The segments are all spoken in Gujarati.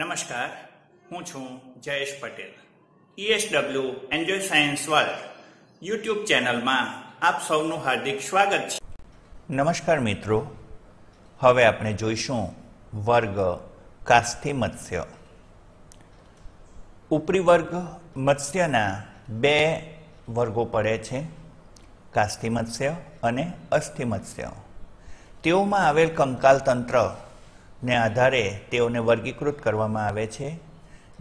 નમસ્કાર હું છું Jayesh Patel ESW enjoy science world YouTube ચેનલમાં આપ સૌનું હાર્દિક સ્વાગત છે નમસ્કાર મિત્રો હવે આપણે જોઈશું વર્ગ કાસ્થિ મત્સ્ય ઉપરી વર્ગ મત્સ્યના બે વર્ગો પડે છે કાસ્થિ મત્સ્ય અને અસ્થિ મત્સ્ય તેઓમાં આવેલ કંકાલ તંત્ર ને આધારે તેઓને વર્ગીકૃત કરવામાં આવે છે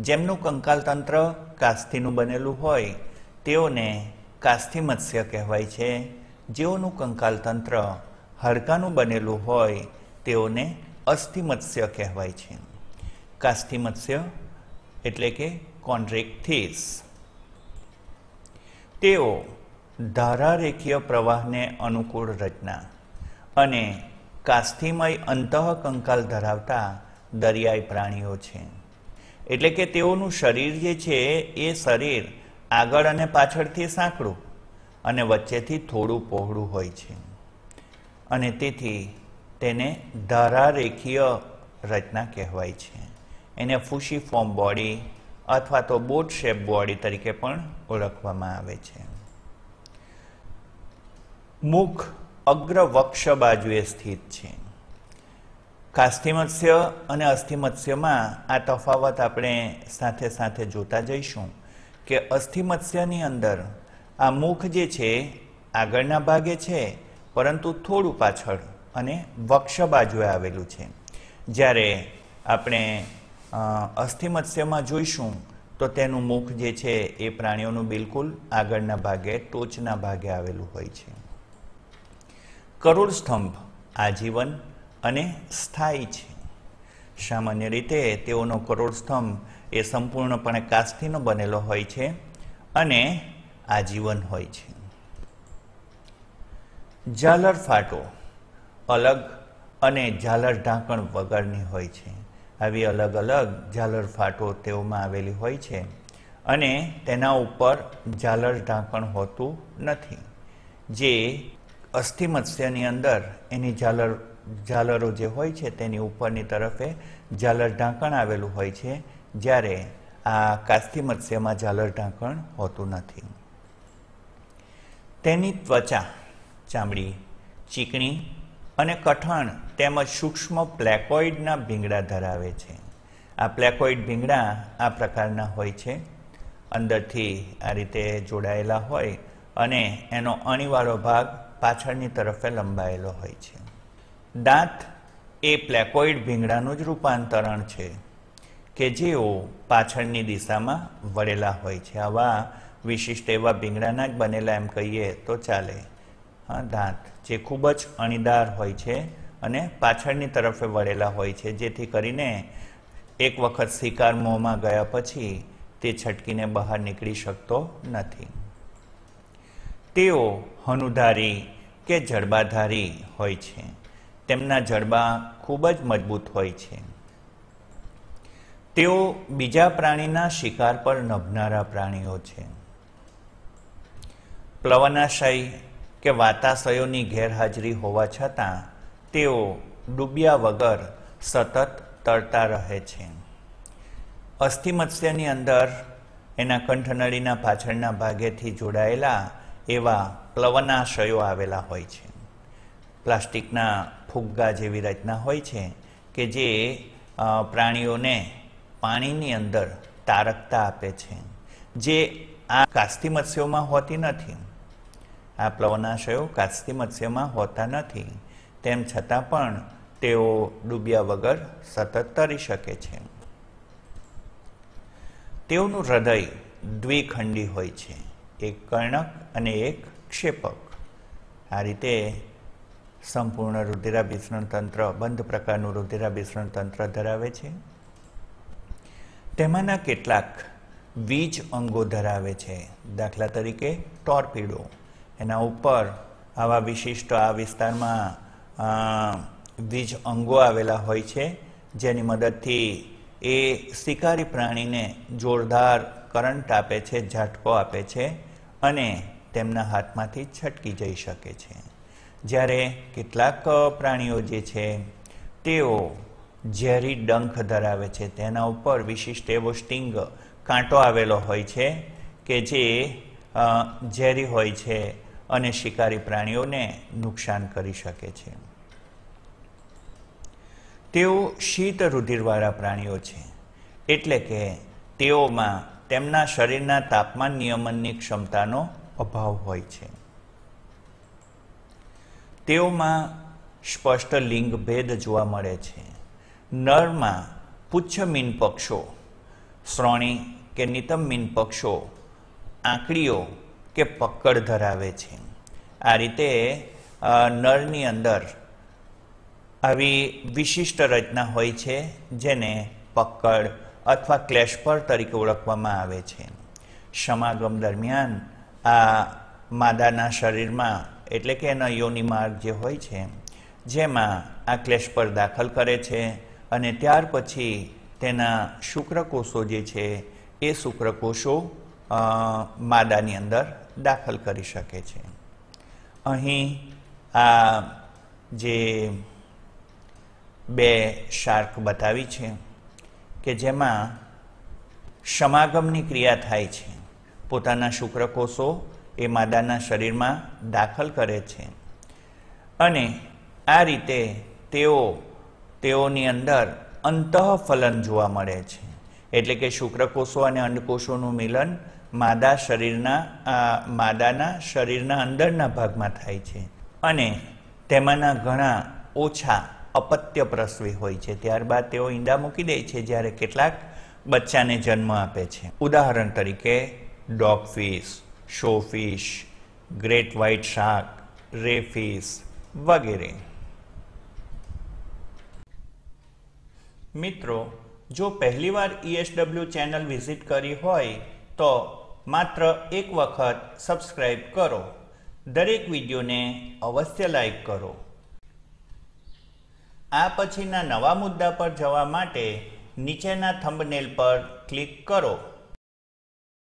જેમનું કંકાલતંત્ર કાસ્થીનું બનેલું હોય તેઓને કાસ્થિ મત્સ્ય કહેવાય છે જેઓનું કંકાલતંત્ર હડકાનું બનેલું હોય તેઓને અસ્થિ મત્સ્ય કહેવાય છે કાસ્થિ મત્સ્ય એટલે કે કોન્ડ્રેક્થિસ તેઓ ધારારેખીય પ્રવાહને અનુકૂળ રચના અને કાસ્થિમય અંતઃકંકાલ ધરાવતા દરિયાઈ પ્રાણીઓ છે એટલે કે તેઓનું શરીર જે છે એ શરીર આગળ અને પાછળથી સાંકડું અને વચ્ચેથી થોડું પહોળું હોય છે અને તેથી તેને ધારારેખીય રચના કહેવાય છે એને ફોર્મ બોડી અથવા તો બોટ શેપ બોડી તરીકે પણ ઓળખવામાં આવે છે મુખ અગ્રવક્ષ બાજુએ સ્થિત છે કાસ્થિમત્સ્ય અને અસ્થિમત્સ્યમાં આ તફાવત આપણે સાથે સાથે જોતા જઈશું કે અસ્થિમત્સ્યની અંદર આ મુખ જે છે આગળના ભાગે છે પરંતુ થોડું પાછળ અને વક્ષ બાજુએ આવેલું છે જ્યારે આપણે અસ્થિમત્સ્યમાં જોઈશું તો તેનું મુખ જે છે એ પ્રાણીઓનું બિલકુલ આગળના ભાગે ટોચના ભાગે આવેલું હોય છે કરોડ સ્તંભ આજીવન અને સ્થાયી છે સામાન્ય રીતે તેઓનો કરોડ સ્તંભ એ સંપૂર્ણપણે કાસ્તીનો બનેલો હોય છે અને આજીવન હોય છે ઝાલર ફાટો અલગ અને ઝાલર ઢાંકણ વગરની હોય છે આવી અલગ અલગ ઝાલર ફાટો તેઓમાં આવેલી હોય છે અને તેના ઉપર ઝાલર ઢાંકણ હોતું નથી જે અસ્થિમત્સ્યની અંદર એની ઝાલર ઝાલરો જે હોય છે તેની ઉપરની તરફે ઝાલર ઢાંકણ આવેલું હોય છે જ્યારે આ કાસ્થિમત્સ્યમાં ઝાલર ઢાંકણ હોતું નથી તેની ત્વચા ચામડી ચીકણી અને કઠણ તેમજ સૂક્ષ્મ પ્લેકોઇડના ભીંગડા ધરાવે છે આ પ્લેકોઇડ ભીંગડા આ પ્રકારના હોય છે અંદરથી આ રીતે જોડાયેલા હોય અને એનો અણીવાળો ભાગ પાછળની તરફે લંબાયેલો હોય છે દાંત એ પ્લેકોઇડ ભીંગડાનું જ રૂપાંતરણ છે કે જેઓ પાછળની દિશામાં વળેલા હોય છે આવા વિશિષ્ટ એવા ભીંગડાના જ બનેલા એમ કહીએ તો ચાલે હા દાંત જે ખૂબ જ અણીદાર હોય છે અને પાછળની તરફે વળેલા હોય છે જેથી કરીને એક વખત શિકાર મોંમાં ગયા પછી તે છટકીને બહાર નીકળી શકતો નથી તેઓ હનુધારી કે જડબાધારી હોય છે તેમના જડબા ખૂબ જ મજબૂત હોય છે તેઓ બીજા પ્રાણીના શિકાર પર નભનારા પ્રાણીઓ છે પ્લવનાશય કે વાતાશયોની ગેરહાજરી હોવા છતાં તેઓ ડૂબ્યા વગર સતત તરતા રહે છે અસ્થિમત્સ્યની અંદર એના કંઠનળીના પાછળના ભાગેથી જોડાયેલા એવા પ્લવનાશયો આવેલા હોય છે પ્લાસ્ટિકના ફુગ્ગા જેવી રીતના હોય છે કે જે પ્રાણીઓને પાણીની અંદર તારકતા આપે છે જે આ કાસ્તી મત્સ્યોમાં હોતી નથી આ પ્લવનાશયો કાસ્તી મત્સ્યમાં હોતા નથી તેમ છતાં પણ તેઓ ડૂબ્યા વગર સતત તરી શકે છે તેઓનું હૃદય દ્વિખંડી હોય છે એક કર્ણક અને એક ક્ષેપક આ રીતે સંપૂર્ણ રુધિરાભિસરણ તંત્ર બંધ પ્રકારનું રુધિરાભિસરણ તંત્ર ધરાવે છે તેમાંના કેટલાક વીજ અંગો ધરાવે છે દાખલા તરીકે ટોર્પિડો એના ઉપર આવા વિશિષ્ટ આ વિસ્તારમાં વીજ અંગો આવેલા હોય છે જેની મદદથી એ શિકારી પ્રાણીને જોરદાર કરંટ આપે છે ઝાટકો આપે છે અને તેમના હાથમાંથી છટકી જઈ શકે છે જ્યારે કેટલાક પ્રાણીઓ જે છે તેઓ ઝેરી ડંખ ધરાવે છે તેના ઉપર વિશિષ્ટ એવો સ્ટિંગ કાંટો આવેલો હોય છે કે જે ઝેરી હોય છે અને શિકારી પ્રાણીઓને નુકસાન કરી શકે છે તેઓ શીત રુધિરવાળા પ્રાણીઓ છે એટલે કે તેઓમાં તેમના શરીરના તાપમાન નિયમનની ક્ષમતાનો અભાવ હોય છે તેઓમાં સ્પષ્ટ લિંગ ભેદ જોવા મળે છે નરમાં પુચ્છમીન પક્ષો શ્રોણી કે નિતમમીન પક્ષો આંકડીઓ કે પક્કડ ધરાવે છે આ રીતે નરની અંદર આવી વિશિષ્ટ રચના હોય છે જેને પક્કડ અથવા ક્લેશપર તરીકે ઓળખવામાં આવે છે સમાગમ દરમિયાન આ માદાના શરીરમાં એટલે કે એનો યોની માર્ગ જે હોય છે જેમાં આ ક્લેશપર દાખલ કરે છે અને ત્યાર પછી તેના શુક્રકોષો જે છે એ શુક્રકોષો માદાની અંદર દાખલ કરી શકે છે અહીં આ જે બે શાર્ક બતાવી છે કે જેમાં સમાગમની ક્રિયા થાય છે પોતાના શુક્રકોષો એ માદાના શરીરમાં દાખલ કરે છે અને આ રીતે તેઓ તેઓની અંદર અંતઃફલન જોવા મળે છે એટલે કે શુક્રકોષો અને અંડકોષોનું મિલન માદા શરીરના માદાના શરીરના અંદરના ભાગમાં થાય છે અને તેમાંના ઘણા ઓછા અપત્ય પ્રસવી હોય છે ત્યારબાદ તેઓ ઈંડા મૂકી દે છે જ્યારે કેટલાક બચ્ચાને જન્મ આપે છે ઉદાહરણ તરીકે dog fish saw fish great white shark ray fish વગેરે મિત્રો જો પહેલીવાર ઈએસડબલ્યુ ચેનલ વિઝિટ કરી હોય તો માત્ર એક વખત સબસ્ક્રાઈબ કરો દરેક વિડીયોને અવશ્ય લાઈક કરો આ પછીના નવા મુદ્દા પર જવા માટે નીચેના થંબનેલ પર ક્લિક કરો